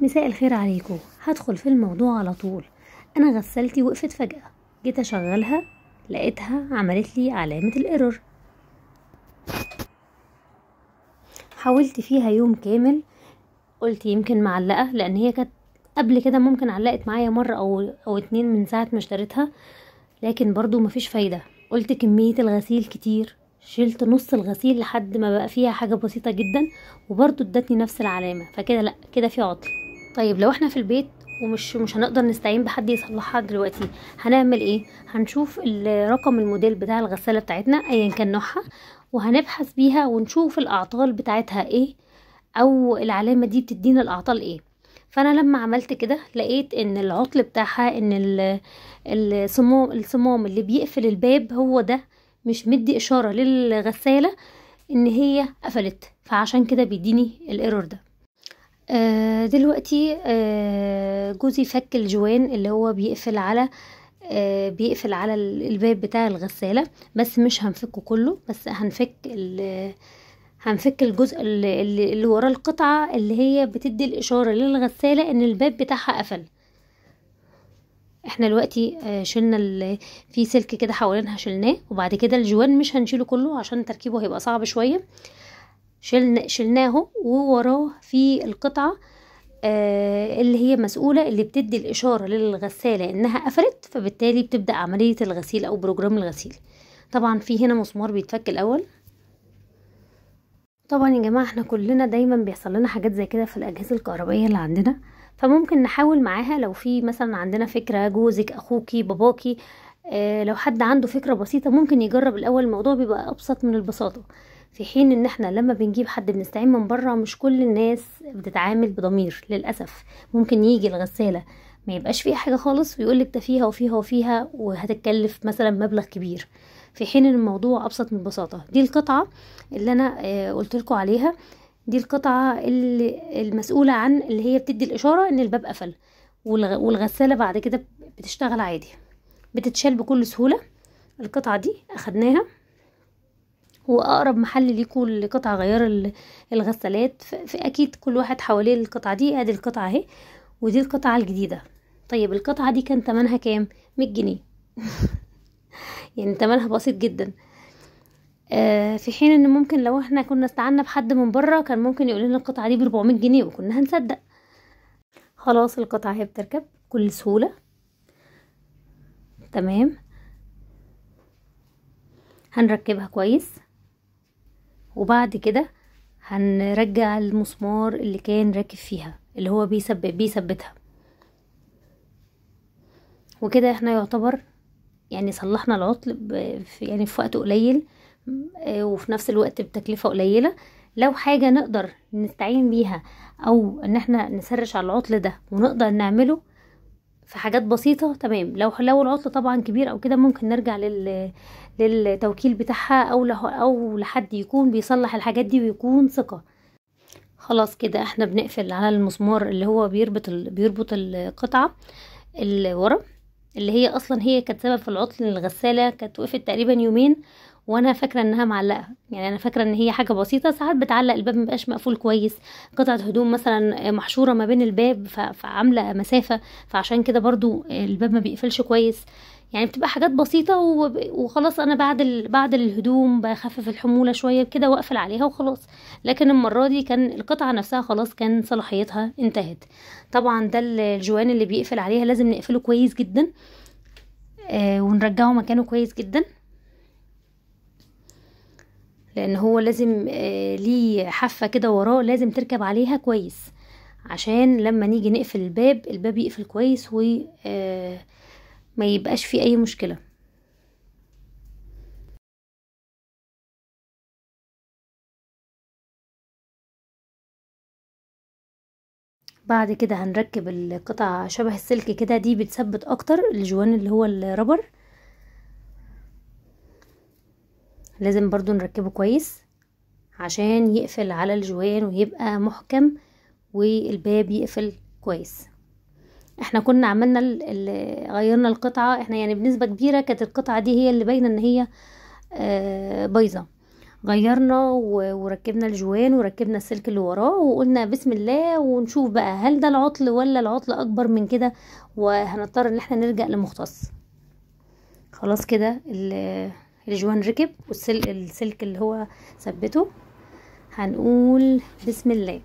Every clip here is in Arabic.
مساء الخير عليكم هدخل في الموضوع على طول انا غسلتي وقفت فجأة جيت اشغلها لقيتها عملت لي علامة الايرور حاولت فيها يوم كامل قلت يمكن معلقة لان هي كانت قبل كده ممكن علقت معايا مرة او او اتنين من ساعة ما اشتريتها لكن برضو مفيش فايدة قلت كمية الغسيل كتير شلت نص الغسيل لحد ما بقى فيها حاجة بسيطة جدا وبرضو ادتني نفس العلامة فكده لا كده في عطل طيب لو احنا في البيت ومش مش هنقدر نستعين بحد يصلحها دلوقتي هنعمل ايه هنشوف رقم الموديل بتاع الغساله بتاعتنا ايا كان نوعها وهنبحث بيها ونشوف الاعطال بتاعتها ايه او العلامه دي بتدينا الاعطال ايه فانا لما عملت كده لقيت ان العطل بتاعها ان الصمام الصمام اللي بيقفل الباب هو ده مش مدي اشاره للغساله ان هي قفلت فعشان كده بيديني الايرور ده آه، دلوقتي آه، جوزي فك الجوان اللي هو بيقفل على آه، بيقفل على الباب بتاع الغسالة بس مش هنفكه كله بس هنفك هنفك الجزء اللي, اللي ورا القطعة اللي هي بتدي الإشارة للغسالة إن الباب بتاعها قفل احنا دلوقتي شلنا في سلك كده حوالينها شلناه وبعد كده الجوان مش هنشيله كله عشان تركيبه هيبقى صعب شويه شلنا شلناه ووراه في القطعة آه، اللي هي مسؤولة اللي بتدي الإشارة للغسالة إنها قفلت فبالتالي بتبدأ عملية الغسيل أو بروجرام الغسيل طبعا في هنا مسمار بيتفك الأول طبعا يا جماعة احنا كلنا دايما بيحصل لنا حاجات زي كده في الأجهزة الكهربائية اللي عندنا فممكن نحاول معاها لو في مثلا عندنا فكرة جوزك أخوكي باباكي آه لو حد عنده فكرة بسيطة ممكن يجرب الأول الموضوع بيبقى أبسط من البساطة في حين ان احنا لما بنجيب حد بنستعين من بره مش كل الناس بتتعامل بضمير للاسف ممكن يجي الغساله ما يبقاش فيها حاجه خالص ويقولك ده فيها وفيها وفيها وهتتكلف مثلا مبلغ كبير في حين ان الموضوع ابسط من بساطه دي القطعه اللي انا آه، قلت لكم عليها دي القطعه اللي المسؤوله عن اللي هي بتدي الاشاره ان الباب قفل والغساله بعد كده بتشتغل عادي بتتشال بكل سهوله القطعه دي اخدناها هو اقرب محل ليكوا لقطع غيار الغسالات فاكيد كل واحد حواليه القطعه دي ادي القطعه اهي ودي القطعه الجديده طيب القطعه دي كان تمنها كام 100 جنيه يعني تمنها بسيط جدا آه في حين ان ممكن لو احنا كنا استعنا بحد من بره كان ممكن يقول لنا القطعه دي ب 400 جنيه وكنا هنصدق خلاص القطعه هي بتركب بكل سهوله تمام هنركبها كويس وبعد كده هنرجع المسمار اللي كان راكب فيها اللي هو بيثبت بيثبتها وكده احنا يعتبر يعني صلحنا العطل يعني في وقت قليل آه، وفي نفس الوقت بتكلفة قليلة لو حاجة نقدر نستعين بيها او ان احنا نسرش على العطل ده ونقدر نعمله في حاجات بسيطة تمام لو لو العطل طبعا كبير او كده ممكن نرجع لل للتوكيل بتاعها او له او لحد يكون بيصلح الحاجات دي ويكون ثقة خلاص كده احنا بنقفل على المسمار اللي هو بيربط ال... بيربط القطعة اللي ورا اللي هي اصلا هي كانت سبب في العطل الغسالة كانت وقفت تقريبا يومين وانا فاكره انها معلقه يعني انا فاكره ان هي حاجه بسيطه ساعات بتعلق الباب مبقاش مقفول كويس قطعه هدوم مثلا محشوره ما بين الباب فعامله مسافه فعشان كده برضو الباب ما بيقفلش كويس يعني بتبقى حاجات بسيطه وخلاص انا بعد ال... بعد الهدوم بخفف الحموله شويه كده واقفل عليها وخلاص لكن المره دي كان القطعه نفسها خلاص كان صلاحيتها انتهت طبعا ده الجوان اللي بيقفل عليها لازم نقفله كويس جدا آه، ونرجعه مكانه كويس جدا لان هو لازم آه، ليه حافة كده وراه لازم تركب عليها كويس عشان لما نيجي نقفل الباب الباب يقفل كويس و آه، ما يبقاش فيه اي مشكله بعد كده هنركب القطع شبه السلك كده دي بتثبت اكتر الجوان اللي هو الربر لازم برضو نركبه كويس عشان يقفل على الجوان ويبقى محكم والباب يقفل كويس احنا كنا عملنا غيرنا القطعة احنا يعني بنسبة كبيرة كانت القطعة دي هي اللي باينة ان هي آه، بايظة غيرنا وركبنا الجوان وركبنا السلك اللي وراه وقلنا بسم الله ونشوف بقى هل ده العطل ولا العطل اكبر من كده وهنضطر ان احنا نلجأ لمختص خلاص كده الجوان ركب والسلك السلك اللي هو ثبته هنقول بسم الله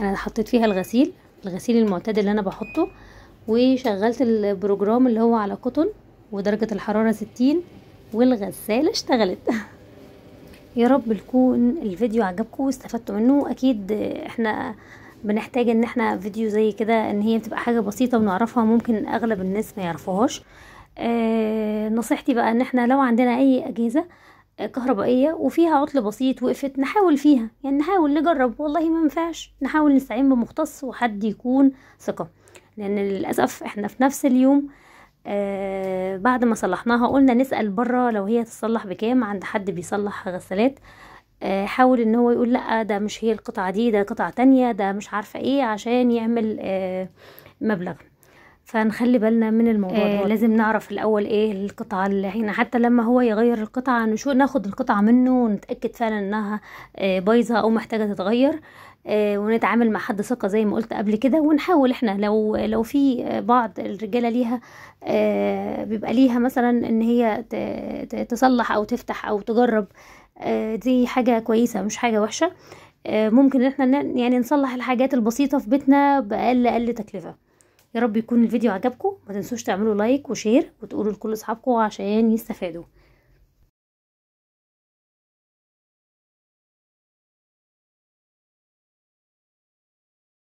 انا حطيت فيها الغسيل الغسيل المعتاد اللي انا بحطه وشغلت البروجرام اللي هو على قطن ودرجة الحرارة ستين والغسالة اشتغلت يا رب يكون الفيديو عجبكم واستفدتوا منه اكيد احنا بنحتاج ان احنا فيديو زي كده ان هي بتبقى حاجة بسيطة ونعرفها ممكن اغلب الناس ما يعرفوهاش آه، نصيحتي بقى ان احنا لو عندنا اي اجهزة آه، كهربائية وفيها عطل بسيط وقفت نحاول فيها يعني نحاول نجرب والله ما ينفعش نحاول نستعين بمختص وحد يكون ثقة لان للأسف احنا في نفس اليوم آه بعد ما صلحناها قلنا نسأل بره لو هي تصلح بكام عند حد بيصلح غسالات آه حاول ان هو يقول لا ده مش هي القطعة دي ده قطعة تانية ده مش عارفة ايه عشان يعمل آه مبلغ فنخلي بالنا من الموضوع آه لازم نعرف الاول ايه القطعه اللي هنا حتى لما هو يغير القطعه نشوف ناخد القطعه منه ونتاكد فعلا انها آه بايظه او محتاجه تتغير آه ونتعامل مع حد ثقه زي ما قلت قبل كده ونحاول احنا لو لو في بعض الرجاله ليها آه بيبقى ليها مثلا ان هي تصلح او تفتح او تجرب آه دي حاجه كويسه مش حاجه وحشه آه، ممكن ان احنا يعني نصلح الحاجات البسيطه في بيتنا باقل اقل تكلفه يا رب يكون الفيديو عجبكم ما تنسوش تعملوا لايك وشير وتقولوا لكل اصحابكم عشان يستفادوا